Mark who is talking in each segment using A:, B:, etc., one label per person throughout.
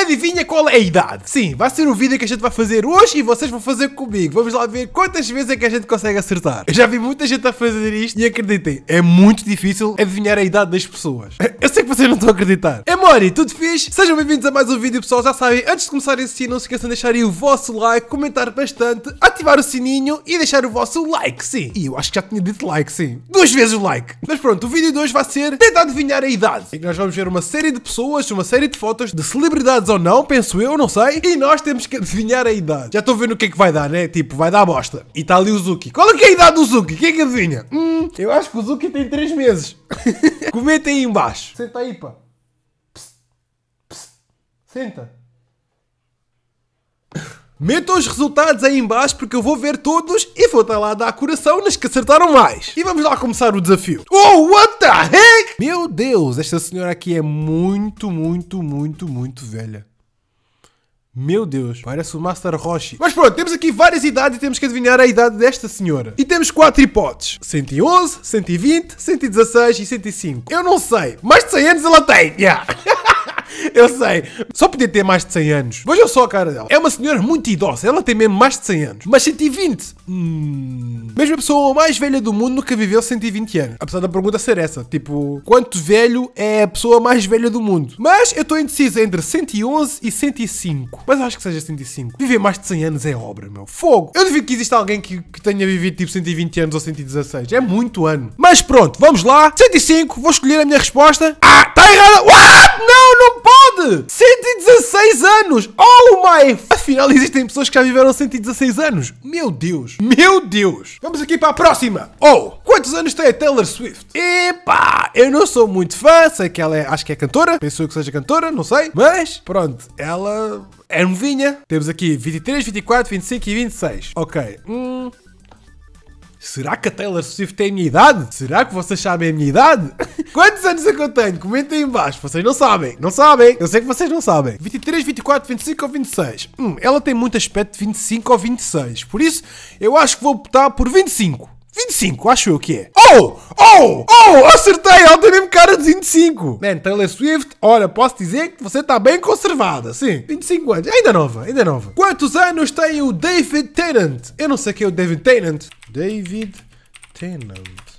A: Adivinha qual é a idade? Sim, vai ser o vídeo que a gente vai fazer hoje e vocês vão fazer comigo. Vamos lá ver quantas vezes é que a gente consegue acertar. Eu já vi muita gente a fazer isto e acreditem, é muito difícil adivinhar a idade das pessoas. Eu sei que vocês não estão a acreditar. É Mori, tudo fixe? Sejam bem-vindos a mais um vídeo, pessoal. Já sabem, antes de começar a assistir, não se esqueçam de deixar aí o vosso like, comentar bastante, ativar o sininho e deixar o vosso like, sim. E eu acho que já tinha dito like, sim. Duas vezes o like. Mas pronto, o vídeo de hoje vai ser tentar adivinhar a idade. E nós vamos ver uma série de pessoas, uma série de fotos de celebridades idades ou não, penso eu, não sei. E nós temos que adivinhar a idade. Já estou vendo o que é que vai dar, né? Tipo, vai dar bosta. E está ali o Zuki. Qual é que é a idade do Zuki? Quem é que adivinha? Hum, eu acho que o Zuki tem 3 meses. comenta aí embaixo. Senta aí, pá. Psst. Psst. Senta. Metam os resultados aí embaixo porque eu vou ver todos e vou estar lá a dar coração nas que acertaram mais. E vamos lá começar o desafio. Oh, what the heck? Meu Deus, esta senhora aqui é muito, muito, muito, muito velha. Meu Deus, parece o Master Roshi. Mas pronto, temos aqui várias idades e temos que adivinhar a idade desta senhora. E temos quatro hipóteses: 111, 120, 116 e 105. Eu não sei, mais de 100 anos ela tem. Yeah. Eu sei. Só podia ter mais de 100 anos. Veja só a cara dela. É uma senhora muito idosa. Ela tem mesmo mais de 100 anos. Mas 120? Hum. Mesmo a pessoa mais velha do mundo nunca viveu 120 anos. Apesar da pergunta ser essa. Tipo, quanto velho é a pessoa mais velha do mundo? Mas eu estou indeciso entre 111 e 105. Mas acho que seja 105. Viver mais de 100 anos é obra, meu. Fogo. Eu duvido que exista alguém que, que tenha vivido tipo 120 anos ou 116. É muito ano. Mas pronto, vamos lá. 105. Vou escolher a minha resposta. Ah, tá errada. Uau! Afinal, existem pessoas que já viveram 116 anos. Meu Deus! Meu Deus! Vamos aqui para a próxima! Oh! Quantos anos tem a Taylor Swift? Epá! Eu não sou muito fã, sei que ela é, acho que é cantora, penso que seja cantora, não sei, mas pronto, ela é novinha. Temos aqui 23, 24, 25 e 26. Ok. Hum, Será que a Taylor Swift tem a minha idade? Será que vocês sabem a minha idade? Quantos anos é que eu tenho? Comentem aí embaixo. Vocês não sabem. Não sabem. Eu sei que vocês não sabem. 23, 24, 25 ou 26? Hum, ela tem muito aspecto de 25 ou 26. Por isso, eu acho que vou optar por 25. 25, acho eu que é. Oh! Oh! Oh! Acertei! Ela tem mesmo cara de 25. Man, Taylor Swift, olha, posso dizer que você está bem conservada. Sim, 25 anos. Ainda nova, ainda nova. Quantos anos tem o David Tennant? Eu não sei quem é o David Tennant. David Tennant.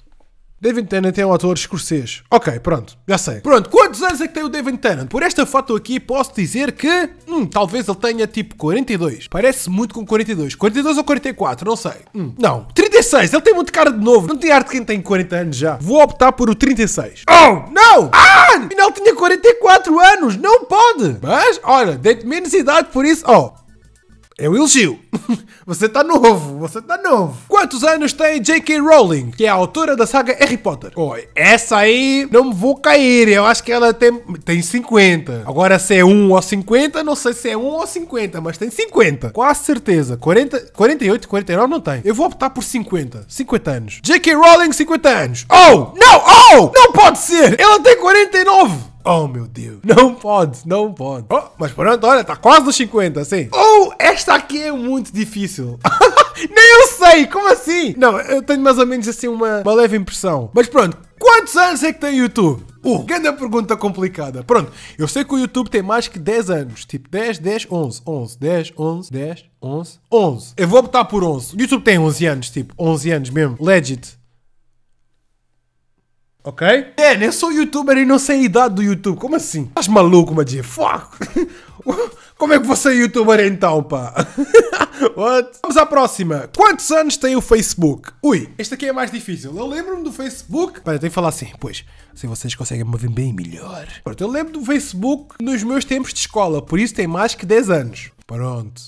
A: David Tennant é um ator escocês. Ok, pronto, já sei. Pronto, quantos anos é que tem o David Tennant? Por esta foto aqui posso dizer que... Hum, talvez ele tenha tipo 42. Parece muito com 42. 42 ou 44, não sei. Hum, não, 36, ele tem muito cara de novo. Não tem arte quem tem 40 anos já. Vou optar por o 36. Oh, não! Ah, afinal tinha 44 anos, não pode! Mas, olha, dei-te menos idade por isso. Oh, é o elogio. Você tá novo, você tá novo. Quantos anos tem J.K. Rowling, que é a autora da saga Harry Potter? Oh, essa aí não vou cair, eu acho que ela tem, tem 50. Agora se é 1 ou 50, não sei se é 1 ou 50, mas tem 50. Quase certeza. 40, 48, 49 não tem. Eu vou optar por 50. 50 anos. J.K. Rowling, 50 anos. Oh, não, oh, não pode ser. Ela tem 49. Oh, meu Deus. Não pode, não pode. Oh, mas pronto, olha, tá quase nos 50, assim. Oh, esta aqui é muito difícil. Nem eu sei, como assim? Não, eu tenho mais ou menos assim uma, uma leve impressão. Mas pronto, quantos anos é que tem o YouTube? Uh, grande pergunta complicada. Pronto, eu sei que o YouTube tem mais que 10 anos. Tipo 10, 10, 11, 11, 10, 11, 10, 11, 11. Eu vou optar por 11. O YouTube tem 11 anos, tipo 11 anos mesmo. Legit ok? É, nem né? sou youtuber e não sei a idade do YouTube. Como assim? Estás maluco, Magia? Fuck! Como é que você é youtuber então, pá? What? Vamos à próxima. Quantos anos tem o Facebook? Ui, este aqui é mais difícil. Eu lembro-me do Facebook. Pera, tenho que falar assim. Pois, assim vocês conseguem me ver bem melhor. Pronto, eu lembro do Facebook nos meus tempos de escola, por isso tem mais que 10 anos. Pronto.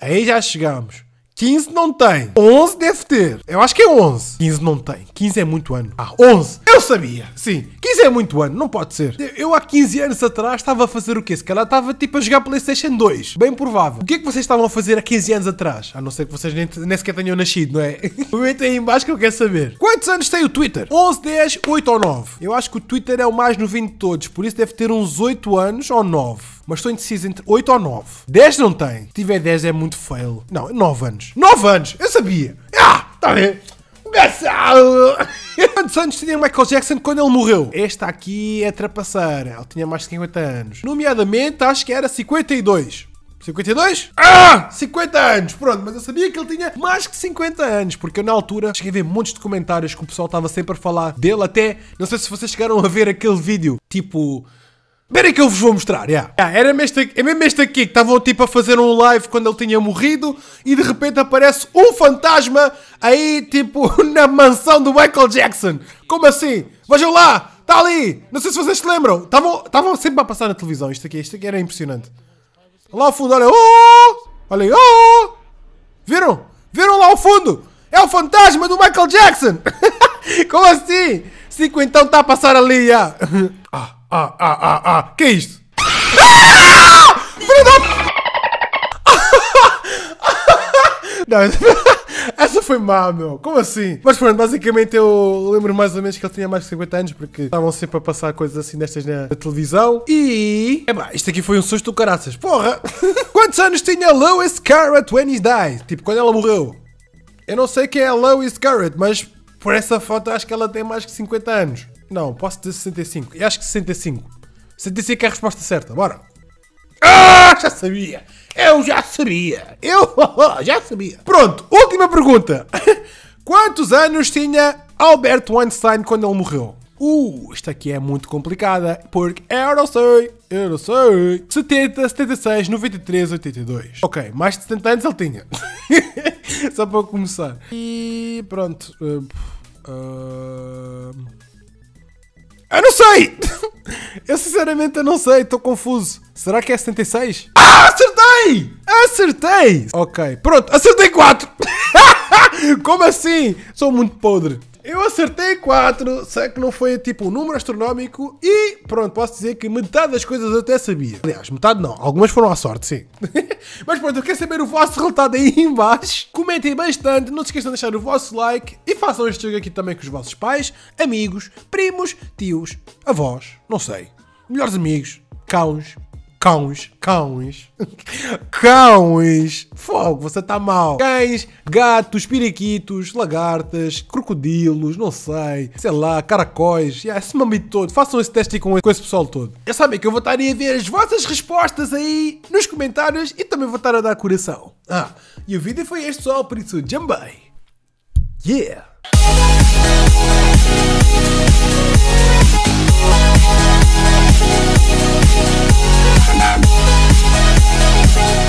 A: Aí já chegamos. 15 não tem. 11 deve ter. Eu acho que é 11. 15 não tem. 15 é muito ano. Ah, 11. Eu sabia. Sim, mas é muito ano, não pode ser. Eu há 15 anos atrás estava a fazer o quê? Se calhar estava tipo a jogar Playstation 2. Bem provável. O que é que vocês estavam a fazer há 15 anos atrás? A não ser que vocês nem, nem sequer tenham nascido, não é? Comentem aí embaixo que eu quero saber. Quantos anos tem o Twitter? 11, 10, 8 ou 9? Eu acho que o Twitter é o mais novinho de todos, por isso deve ter uns 8 anos ou 9 mas estou indeciso entre 8 ou 9. 10 não tem. Se tiver 10 é muito fail. Não, 9 anos. 9 anos! Eu sabia! Ah! Está bem! Quantos ah, anos tinha Michael Jackson quando ele morreu? Esta aqui é trapaceira. Ele tinha mais de 50 anos. Nomeadamente, acho que era 52. 52? Ah! 50 anos! Pronto, mas eu sabia que ele tinha mais que 50 anos, porque eu na altura cheguei a ver muitos documentários comentários que o pessoal estava sempre a falar dele, até. Não sei se vocês chegaram a ver aquele vídeo tipo. Espera que eu vos vou mostrar, yeah. Yeah, era mesmo este, é mesmo este aqui que estavam tipo a fazer um live quando ele tinha morrido e de repente aparece um fantasma aí tipo na mansão do Michael Jackson. Como assim? Vejam lá, está ali. Não sei se vocês se lembram. Estavam sempre a passar na televisão isto aqui, isto aqui era impressionante. Lá ao fundo, olha, oh! olha, aí, oh! Viram? Viram lá ao fundo? É o fantasma do Michael Jackson. Como assim? Cinco então está a passar ali, yeah. ah ah, ah, ah, ah. Que é isto? Ah! Filho da... Não, essa foi má, meu. Como assim? Mas pronto, basicamente eu lembro mais ou menos que ele tinha mais de 50 anos porque estavam sempre a passar coisas assim destas na, na televisão. E. É pá, isto aqui foi um susto do caraças. Porra! Quantos anos tinha Lois Carrot when he died? Tipo, quando ela morreu? Eu não sei quem é Lois Carrot, mas por essa foto acho que ela tem mais que 50 anos. Não, posso dizer 65. Eu acho que 65. 65 é a resposta certa, bora. Ah, já sabia! Eu já sabia! Eu já sabia! Pronto, última pergunta. Quantos anos tinha Albert Einstein quando ele morreu? Uh, esta aqui é muito complicada, porque é, eu não sei, eu não sei. 70, 76, 93, 82. Ok, mais de 70 anos ele tinha. Só para começar. E pronto. Uh, uh... Eu não sei! Eu sinceramente não sei, estou confuso. Será que é 76? Ah, acertei! Acertei! Ok, pronto, acertei 4! Como assim? Sou muito podre acertei 4, sei que não foi tipo um número astronómico e pronto, posso dizer que metade das coisas eu até sabia. Aliás, metade não, algumas foram à sorte, sim. Mas pronto, eu quero saber o vosso resultado aí embaixo. Comentem bastante, não se esqueçam de deixar o vosso like e façam este jogo aqui também com os vossos pais, amigos, primos, tios, avós, não sei, melhores amigos, cãos, Cãos, cãos, cãos, fogo, você tá mal. Cães, gatos, periquitos, lagartas, crocodilos, não sei, sei lá, caracóis, yeah, esse mamito todo. Façam esse teste com, com esse pessoal todo. Eu sabem que eu vou estar a ver as vossas respostas aí nos comentários e também vou estar a dar coração. Ah, e o vídeo foi este só, por isso, jambei. Yeah! Thank